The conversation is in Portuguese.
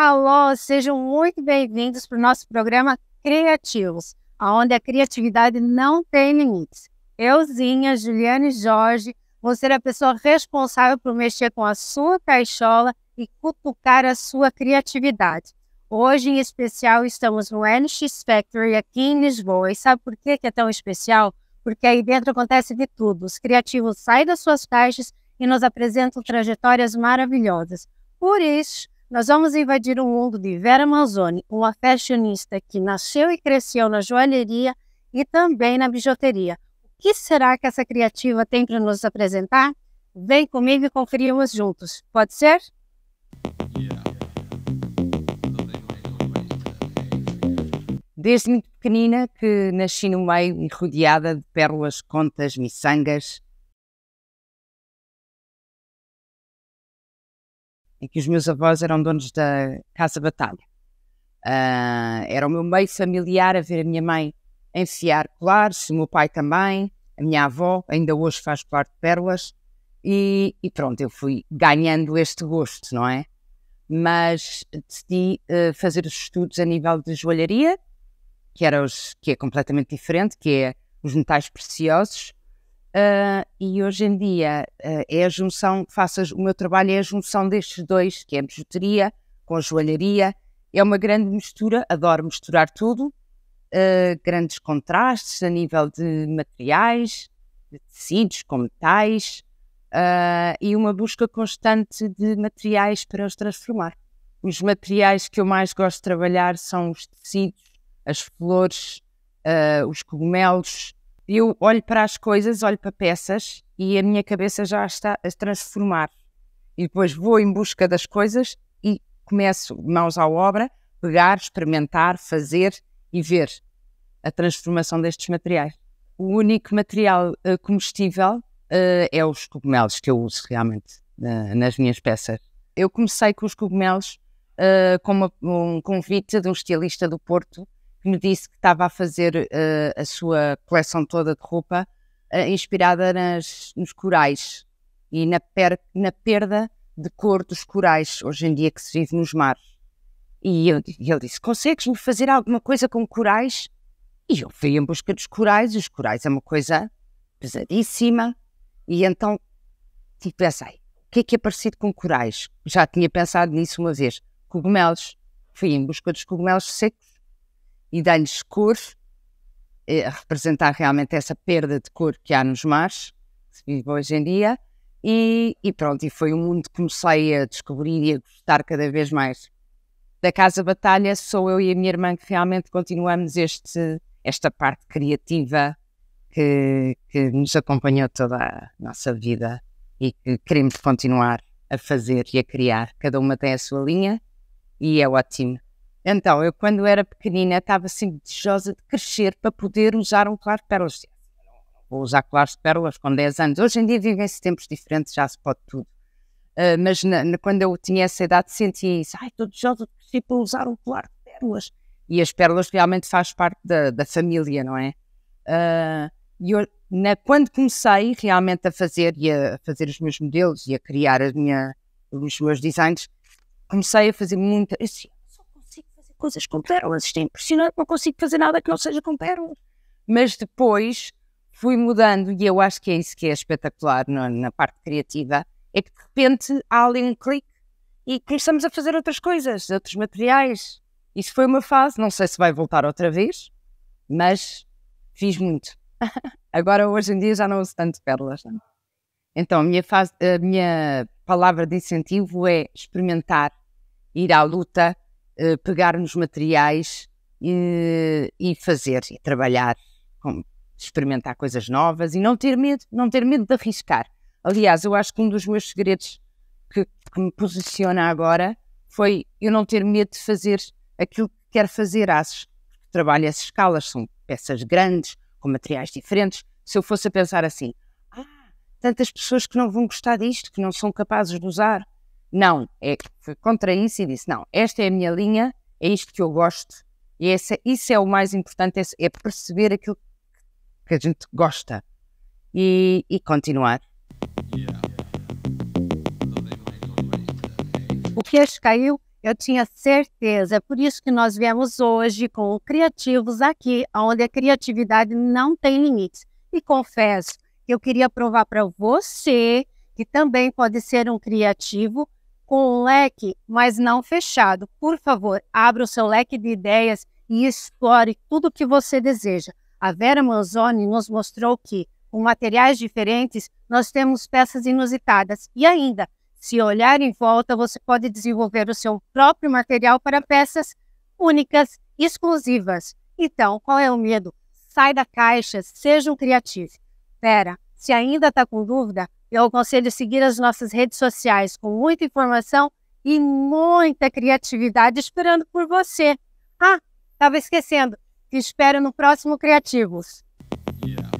Alô, sejam muito bem-vindos para o nosso programa Criativos, onde a criatividade não tem limites. Euzinha, Juliana e Jorge vão ser a pessoa responsável por mexer com a sua caixola e cutucar a sua criatividade. Hoje, em especial, estamos no NX Factory aqui em Lisboa. E sabe por que é tão especial? Porque aí dentro acontece de tudo. Os criativos saem das suas caixas e nos apresentam trajetórias maravilhosas. Por isso, nós vamos invadir o mundo de Vera Manzoni, uma fashionista que nasceu e cresceu na joalheria e também na bijuteria. O que será que essa criativa tem para nos apresentar? Vem comigo e conferimos juntos. Pode ser? Desde muito pequenina que nasci no meio e rodeada de pérolas, contas, miçangas, em que os meus avós eram donos da Casa Batalha. Uh, era o meu meio familiar a ver a minha mãe enfiar colares, o meu pai também, a minha avó, ainda hoje faz colar de pérolas, e, e, pronto, eu fui ganhando este gosto, não é? Mas decidi uh, fazer os estudos a nível de joalharia, que, era os, que é completamente diferente, que é os metais preciosos, Uh, e hoje em dia uh, é a junção, faço o meu trabalho é a junção destes dois, que é bijuteria com joalharia, é uma grande mistura, adoro misturar tudo, uh, grandes contrastes a nível de materiais, de tecidos com metais e uma busca constante de materiais para os transformar. Os materiais que eu mais gosto de trabalhar são os tecidos, as flores, os cogumelos, eu olho para as coisas, olho para peças e a minha cabeça já está a transformar. E depois vou em busca das coisas e começo, mãos à obra, pegar, experimentar, fazer e ver a transformação destes materiais. O único material uh, comestível uh, é os cogumelos que eu uso realmente uh, nas minhas peças. Eu comecei com os cogumelos eh, com uma, um convite de um estilista do Porto me disse que estava a fazer uh, a sua coleção toda de roupa uh, inspirada nas, nos corais e na, per, na, perda de cor dos corais, hoje em dia que se vive nos mares. E ele, ele disse: Consegues-me fazer alguma coisa com corais? E eu fui em busca dos corais, e os corais é uma coisa pesadíssima. E então tipo, pensei: o que é que é parecido com corais? Já tinha pensado nisso uma vez. Cogumelos. Fui em busca dos cogumelos secos e dar-lhes cor, eh, representar realmente essa perda de cor que há nos mares, que se vive hoje em dia, e, e, pronto, e foi um mundo que comecei a descobrir e a gostar cada vez mais. Da Casa Batalha, sou eu e a minha irmã que realmente continuamos este, esta parte criativa que, que nos acompanhou toda a nossa vida e que queremos continuar a fazer e a criar. Cada uma tem a sua linha e é ótimo. Então, eu quando era pequenina estava assim desejosa de crescer para poder usar um colar de pérolas. Ah, vou usar colares de pérolas com 10 anos. Hoje em dia vivem-se tempos diferentes, já se pode tudo. Uh, mas na, na, quando eu tinha essa idade senti isso. Ai, estou desejosa de crescer para usar um colar de pérolas. E as pérolas realmente faz parte da, da família, não é? Uh, e eu, na, quando comecei realmente a fazer e a fazer os meus modelos e a criar a minha, os meus designs, comecei a fazer muita. Assim, coisas com pérolas, isto é impressionante, não consigo fazer nada que não seja com pérolas. Mas depois fui mudando, e eu acho que é isso que é espetacular na, na parte criativa, é que de repente há ali um clique e começamos a fazer outras coisas, outros materiais. Isso foi uma fase, não sei se vai voltar outra vez, mas fiz muito. Agora, hoje em dia, já não uso tanto pérolas. Não. Então, a minha, fase, a minha palavra de incentivo é experimentar, ir à luta, eh, pegar nos materiais e, eh, e fazer e trabalhar, experimentar coisas novas e não ter medo, não ter medo de arriscar. Aliás, eu acho que um dos meus segredos que, que me posiciona agora foi eu não ter medo de fazer aquilo que quero fazer às trabalho a essas escalas, são peças grandes, com materiais diferentes. Se eu fosse a pensar assim, ah, tantas pessoas que não vão gostar disto, que não são capazes de usar, não, é contra isso e disse: não, esta é a minha linha, é isto que eu gosto, e essa, isso é o mais importante: é perceber aquilo que a gente gosta e, e continuar. Yeah. O queixo caiu, eu tinha certeza. por isso que nós viemos hoje com Criativos aqui, onde a criatividade não tem limites. E confesso, eu queria provar para você que também pode ser um criativo com um leque, mas não fechado. Por favor, abra o seu leque de ideias e explore tudo o que você deseja. A Vera Manzoni nos mostrou que, com materiais diferentes, nós temos peças inusitadas. E ainda, se olhar em volta, você pode desenvolver o seu próprio material para peças únicas, exclusivas. Então, qual é o medo? Sai da caixa, seja um criativo. Vera, se ainda está com dúvida, eu aconselho seguir as nossas redes sociais com muita informação e muita criatividade esperando por você. Ah, estava esquecendo. Te espero no próximo Criativos. Yeah.